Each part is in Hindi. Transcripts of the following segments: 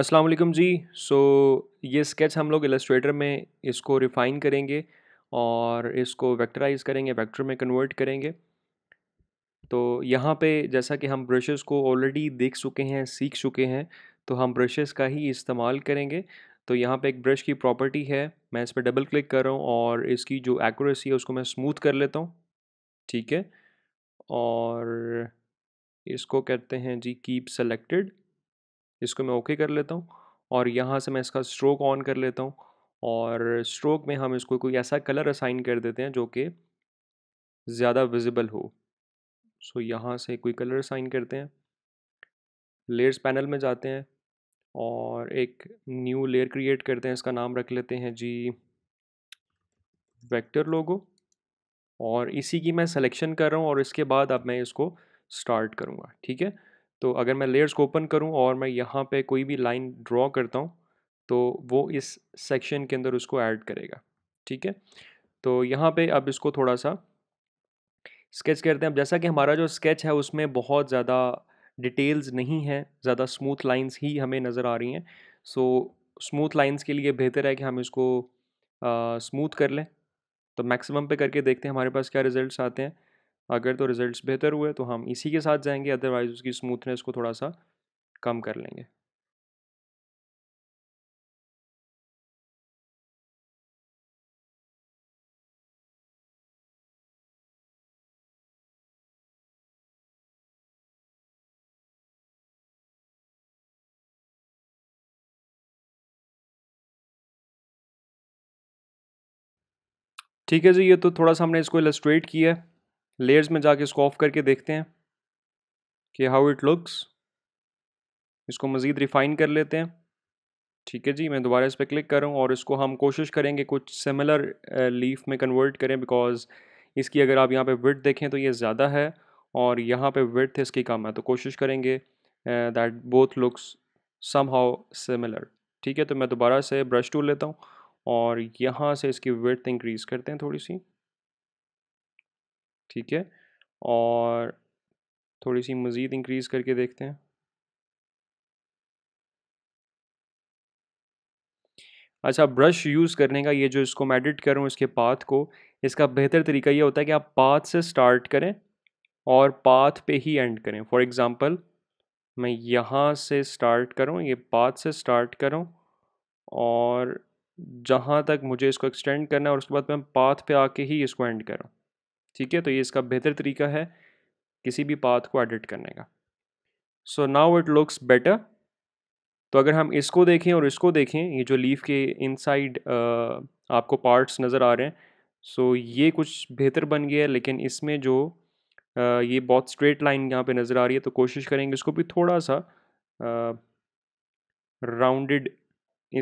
अस्सलाम वालेकुम जी सो so, ये स्केच हम लोग एलस्ट्रेटर में इसको रिफ़ाइन करेंगे और इसको वेक्टराइज करेंगे वेक्टर में कन्वर्ट करेंगे तो यहाँ पे जैसा कि हम ब्रशेस को ऑलरेडी देख चुके हैं सीख चुके हैं तो हम ब्रशेस का ही इस्तेमाल करेंगे तो यहाँ पे एक ब्रश की प्रॉपर्टी है मैं इस पर डबल क्लिक कर रहा हूँ और इसकी जो एक्यूरेसी है उसको मैं स्मूथ कर लेता हूँ ठीक है और इसको कहते हैं जी कीप सेलेक्टेड इसको मैं ओके कर लेता हूँ और यहाँ से मैं इसका स्ट्रोक ऑन कर लेता हूँ और स्ट्रोक में हम इसको कोई ऐसा कलर असाइन कर देते हैं जो कि ज़्यादा विजिबल हो सो so, यहाँ से कोई कलर असाइन करते हैं लेयर्स पैनल में जाते हैं और एक न्यू लेयर क्रिएट करते हैं इसका नाम रख लेते हैं जी वेक्टर लोगो और इसी की मैं सिलेक्शन कर रहा हूँ और इसके बाद अब मैं इसको स्टार्ट करूँगा ठीक है तो अगर मैं लेयर्स को ओपन करूँ और मैं यहाँ पे कोई भी लाइन ड्रॉ करता हूँ तो वो इस सेक्शन के अंदर उसको ऐड करेगा ठीक है तो यहाँ पे अब इसको थोड़ा सा स्केच करते हैं अब जैसा कि हमारा जो स्केच है उसमें बहुत ज़्यादा डिटेल्स नहीं है ज़्यादा स्मूथ लाइंस ही हमें नज़र आ रही हैं सो स्मूथ लाइंस के लिए बेहतर है कि हम इसको स्मूथ कर लें तो मैक्सिमम पे करके देखते हैं हमारे पास क्या रिजल्ट्स आते हैं अगर तो रिज़ल्ट बेहतर हुए तो हम इसी के साथ जाएंगे अदरवाइज़ उसकी स्मूथनेस को थोड़ा सा कम कर लेंगे ठीक है जी ये तो थोड़ा सा हमने इसको इलस्ट्रेट किया है लेयर्स में जाके इसको ऑफ करके देखते हैं कि हाउ इट लुक्स इसको मज़ीद रिफ़ाइन कर लेते हैं ठीक है जी मैं दोबारा इस पर क्लिक कर रहा हूँ और इसको हम कोशिश करेंगे कुछ सिमिलर लीफ uh, में कन्वर्ट करें बिकॉज़ इसकी अगर आप यहाँ पे विर्थ देखें तो ये ज़्यादा है और यहाँ पे विर्थ इसकी कम है तो कोशिश करेंगे that both looks somehow similar ठीक है तो मैं दोबारा से ब्रश टूल लेता हूँ और यहाँ से इसकी विड्थ इंक्रीज़ करते हैं थोड़ी सी ठीक है और थोड़ी सी मज़ीद इंक्रीज़ करके देखते हैं अच्छा ब्रश यूज़ करने का ये जो इसको मैं एडिट करूँ इसके पाथ को इसका बेहतर तरीका ये होता है कि आप पाथ से स्टार्ट करें और पाथ पे ही एंड करें फॉर एग्ज़ाम्पल मैं यहाँ से स्टार्ट करूँ ये पाथ से स्टार्ट करूँ और जहाँ तक मुझे इसको एक्सटेंड करना है और उसके बाद मैं पाथ पे आके ही इसको एंड करूँ ठीक है तो ये इसका बेहतर तरीका है किसी भी पाथ को एडिट करने का so now it looks better तो अगर हम इसको देखें और इसको देखें ये जो लीफ के इनसाइड आपको पार्ट्स नज़र आ रहे हैं सो so, ये कुछ बेहतर बन गया है लेकिन इसमें जो आ, ये बहुत स्ट्रेट लाइन यहाँ पे नज़र आ रही है तो कोशिश करेंगे इसको भी थोड़ा सा राउंडेड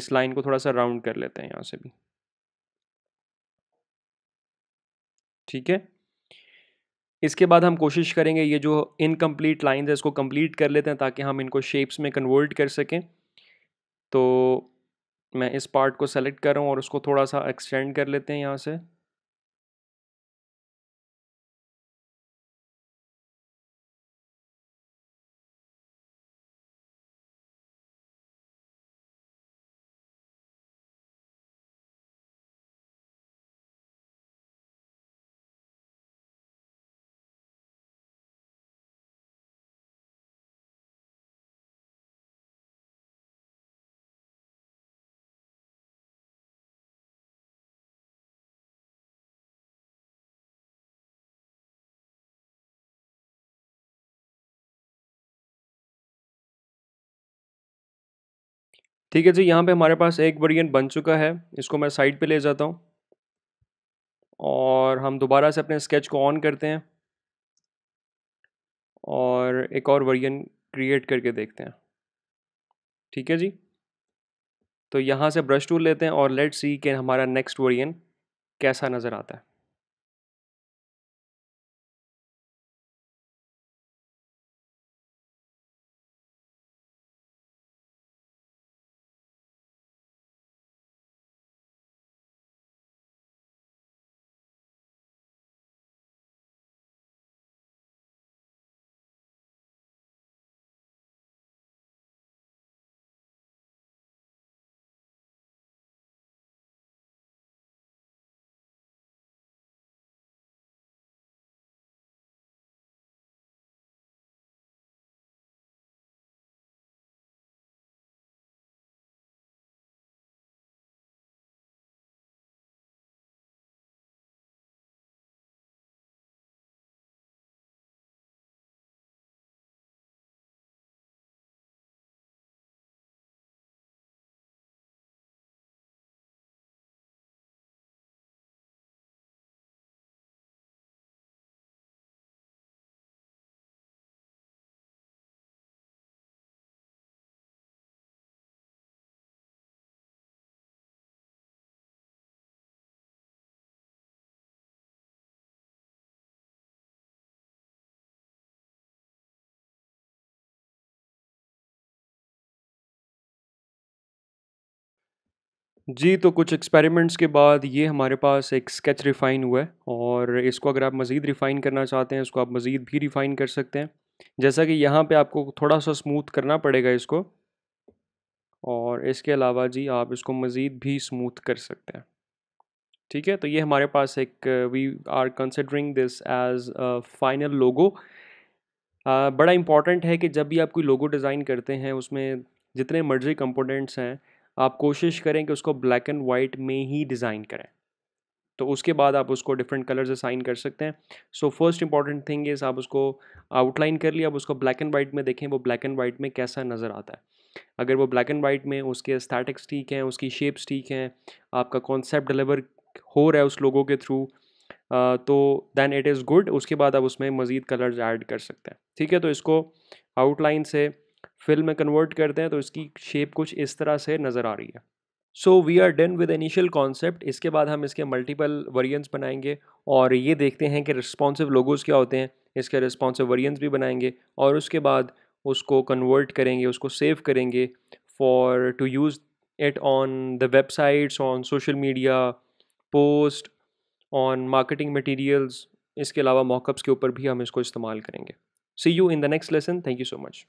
इस लाइन को थोड़ा सा राउंड कर लेते हैं यहाँ से भी ठीक है इसके बाद हम कोशिश करेंगे ये जो इनकम्प्लीट लाइन है इसको कम्प्लीट कर लेते हैं ताकि हम इनको शेप्स में कन्वर्ट कर सकें तो मैं इस पार्ट को सेलेक्ट कर रहा हूँ और उसको थोड़ा सा एक्सटेंड कर लेते हैं यहाँ से ठीक है जी यहाँ पे हमारे पास एक वेरिएंट बन चुका है इसको मैं साइड पे ले जाता हूँ और हम दोबारा से अपने स्केच को ऑन करते हैं और एक और वेरिएंट क्रिएट करके देखते हैं ठीक है जी तो यहाँ से ब्रश टूल लेते हैं और लेट सी कि हमारा नेक्स्ट वेरिएंट कैसा नज़र आता है जी तो कुछ एक्सपेरिमेंट्स के बाद ये हमारे पास एक स्केच रिफ़ाइन हुआ है और इसको अगर आप मज़ीद रिफ़ाइन करना चाहते हैं इसको आप मज़ीद भी रिफ़ाइन कर सकते हैं जैसा कि यहाँ पे आपको थोड़ा सा स्मूथ करना पड़ेगा इसको और इसके अलावा जी आप इसको मज़ीद भी स्मूथ कर सकते हैं ठीक है तो ये हमारे पास एक we are considering this as final logo बड़ा इम्पॉर्टेंट है कि जब भी आप कोई लोगो डिज़ाइन करते हैं उसमें जितने मर्जी कंपोनेंट्स हैं आप कोशिश करें कि उसको ब्लैक एंड वाइट में ही डिज़ाइन करें तो उसके बाद आप उसको डिफरेंट कलर्स असाइन कर सकते हैं so first important thing is आप उसको आउटलाइन कर लिया अब उसको ब्लैक एंड वाइट में देखें वो ब्लैक एंड वाइट में कैसा नज़र आता है अगर वो ब्लैक एंड वाइट में उसके स्थैटिक्स ठीक हैं उसकी शेप्स ठीक हैं आपका कॉन्सेप्ट डिलीवर हो रहा है उस लोगों के थ्रू तो दैन इट इज़ गुड उसके बाद आप उसमें मज़ीद कलर्स ऐड कर सकते हैं ठीक है तो इसको आउटलाइन से फिल में कन्वर्ट करते हैं तो इसकी शेप कुछ इस तरह से नज़र आ रही है so we are done with initial concept इसके बाद हम इसके मल्टीपल वरियंट्स बनाएंगे और ये देखते हैं कि रिस्पॉन्सिव लोगोज़ क्या होते हैं इसके रिस्पॉन्सिव वरियंट्स भी बनाएंगे और उसके बाद उसको कन्वर्ट करेंगे उसको सेव करेंगे for to use it on the websites on social media post on marketing materials इसके अलावा मॉकअप्स के ऊपर भी हम इसको इस्तेमाल करेंगे see you in the next lesson thank you so much